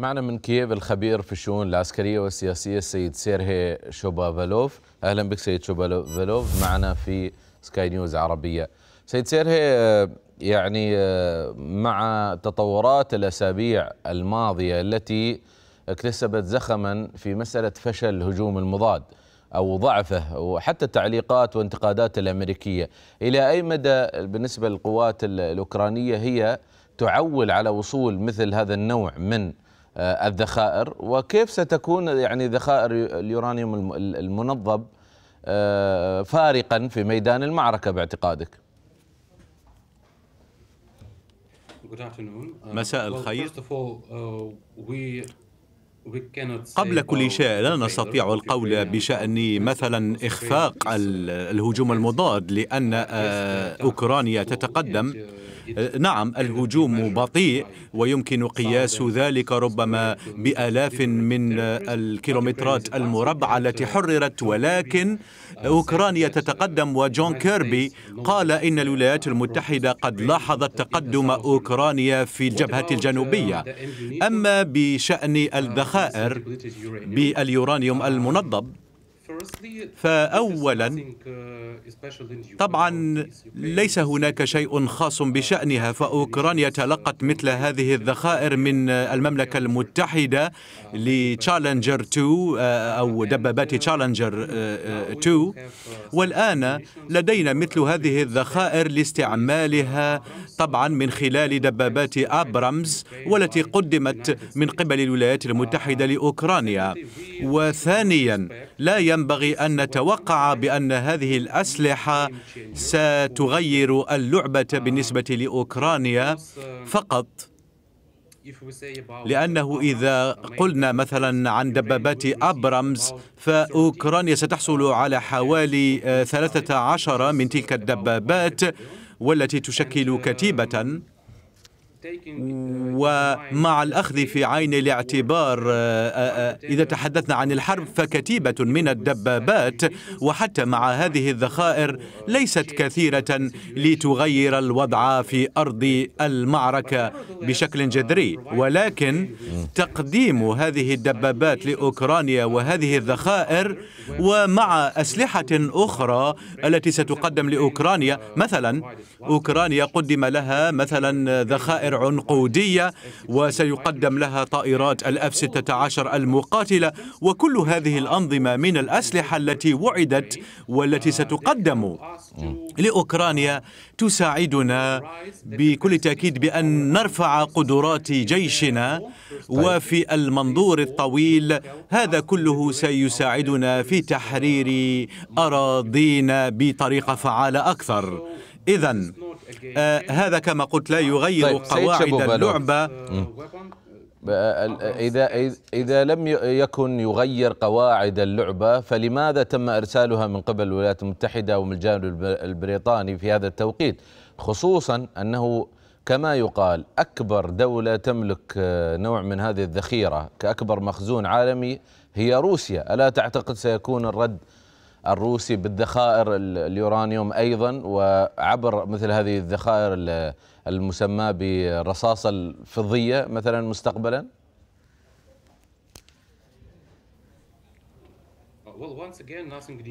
معنا من كييف الخبير في الشؤون العسكرية والسياسية السيد سيرهي شوبافالوف أهلا بك سيد شوبافالوف معنا في سكاي نيوز عربية سيد سيرهي آه، يعني آه، مع تطورات الأسابيع الماضية التي اكتسبت زخما في مسألة فشل الهجوم المضاد أو ضعفه وحتى التعليقات وانتقادات الأمريكية إلى أي مدى بالنسبة للقوات الأوكرانية هي تعول على وصول مثل هذا النوع من آه، الذخائر وكيف ستكون يعني ذخائر اليورانيوم المنظب آه، فارقا في ميدان المعركة باعتقادك um, مساء الخير uh, قبل كل شيء لا نستطيع القول بشأن مثلا إخفاق uh, الهجوم المضاد لأن uh, آه، أوكرانيا تتقدم نعم الهجوم بطيء ويمكن قياس ذلك ربما بآلاف من الكيلومترات المربعة التي حررت ولكن أوكرانيا تتقدم وجون كيربي قال إن الولايات المتحدة قد لاحظت تقدم أوكرانيا في الجبهة الجنوبية أما بشأن الذخائر باليورانيوم المنضب فأولا طبعا ليس هناك شيء خاص بشأنها فأوكرانيا تلقت مثل هذه الذخائر من المملكة المتحدة لتشالنجر 2 آه، أو دبابات تشالنجر 2 آه، آه، والآن لدينا مثل هذه الذخائر لاستعمالها طبعا من خلال دبابات أبرامز والتي قدمت من قبل الولايات المتحدة لأوكرانيا وثانيا لا ينبغي أن نتوقع بأن هذه الأسلحة ستغير اللعبة بالنسبة لأوكرانيا فقط لأنه إذا قلنا مثلا عن دبابات أبرامز فأوكرانيا ستحصل على حوالي 13 من تلك الدبابات والتي تشكل كتيبة ومع uh, الأخذ في عين الاعتبار آه، آه، آه، إذا تحدثنا عن الحرب فكتيبة من الدبابات وحتى مع هذه الذخائر uh, ليست كثيرة لتغير الوضع في أرض المعركة بشكل uh, جذري ولكن تقديم هذه الدبابات لأوكرانيا وهذه الذخائر ومع أسلحة أخرى التي ستقدم لأوكرانيا مثلا أوكرانيا قدم لها مثلا ذخائر دوائر عنقودية وسيقدم لها طائرات الأف 16 المقاتلة وكل هذه الأنظمة من الأسلحة التي وعدت والتي ستقدم لأوكرانيا تساعدنا بكل تأكيد بأن نرفع قدرات جيشنا طيب. وفي المنظور الطويل هذا كله سيساعدنا في تحرير أراضينا بطريقة فعالة أكثر إذا آه، هذا كما قلت لا يغير طيب قواعد اللعبة إذا إذا لم يكن يغير قواعد اللعبة فلماذا تم إرسالها من قبل الولايات المتحدة ومن الجانب البريطاني في هذا التوقيت خصوصا أنه كما يقال أكبر دولة تملك آه، نوع من هذه الذخيرة كأكبر مخزون عالمي هي روسيا ألا تعتقد سيكون الرد الروسي بالذخائر اليورانيوم ايضا وعبر مثل هذه الذخائر المسماه بالرصاصه الفضيه مثلا مستقبلا؟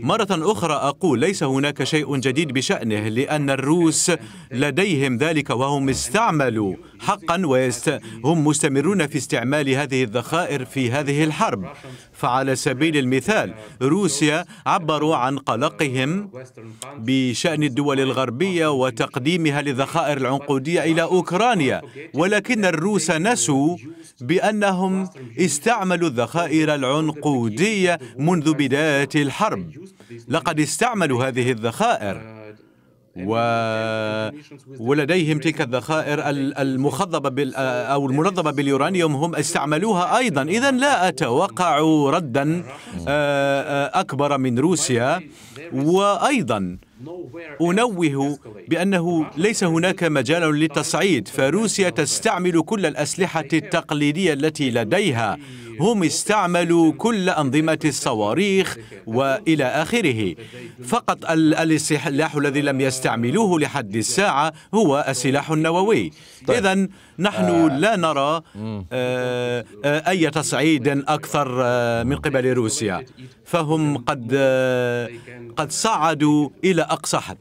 مرة أخرى أقول ليس هناك شيء جديد بشأنه لأن الروس لديهم ذلك وهم استعملوا حقا وهم مستمرون في استعمال هذه الذخائر في هذه الحرب فعلى سبيل المثال روسيا عبروا عن قلقهم بشأن الدول الغربية وتقديمها للذخائر العنقودية إلى أوكرانيا ولكن الروس نسوا بأنهم استعملوا الذخائر العنقودية منذ بداية بداية الحرب لقد استعملوا هذه الذخائر و... ولديهم تلك الذخائر المخضبة بال... أو المنظمة باليورانيوم هم استعملوها أيضا إذا لا أتوقع ردا آه، آه، أكبر من روسيا وأيضا أنوه بأنه ليس هناك مجال للتصعيد فروسيا تستعمل كل الأسلحة التقليدية التي لديها هم استعملوا كل أنظمة الصواريخ وإلى آخره فقط السلاح الذي لم يستعملوه لحد الساعة هو السلاح النووي طيب. إذا نحن آه. لا نرى آه، آه، أي تصعيد أكثر من قبل روسيا فهم قد وقد صعدوا إلى أقصى حد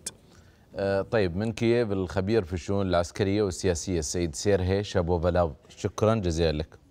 آه، طيب من كييف الخبير في الشؤون العسكرية والسياسية السيد سيرهي شابو شابوفالاب شكرا جزيلا لك